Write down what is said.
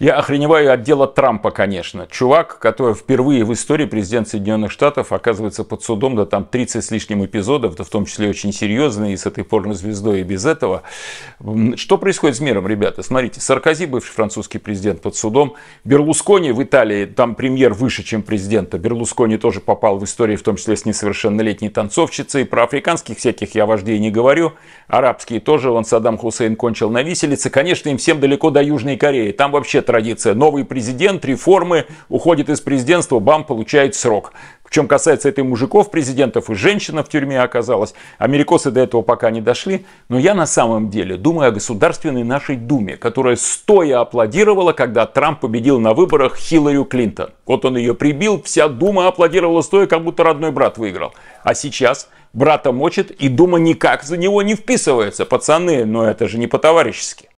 Я охреневаю от дела Трампа, конечно. Чувак, который впервые в истории президент Соединенных Штатов оказывается под судом, да там 30 с лишним эпизодов, да в том числе очень серьезные, и с этой порнозвездой, и без этого. Что происходит с миром, ребята? Смотрите, Саркози, бывший французский президент, под судом. Берлускони в Италии, там премьер выше, чем президента. Берлускони тоже попал в истории, в том числе с несовершеннолетней танцовщицей. Про африканских всяких я вождей не говорю. Арабские тоже. Он Саддам Хусейн кончил на виселице. Конечно, им всем далеко до Южной Кореи. Там вообще традиция. Новый президент, реформы, уходит из президентства, бам, получает срок. Чем касается этой мужиков, президентов и женщина в тюрьме оказалась. Америкосы до этого пока не дошли. Но я на самом деле думаю о государственной нашей думе, которая стоя аплодировала, когда Трамп победил на выборах Хиллари Клинтон. Вот он ее прибил, вся дума аплодировала стоя, как будто родной брат выиграл. А сейчас брата мочит, и дума никак за него не вписывается. Пацаны, но это же не по-товарищески.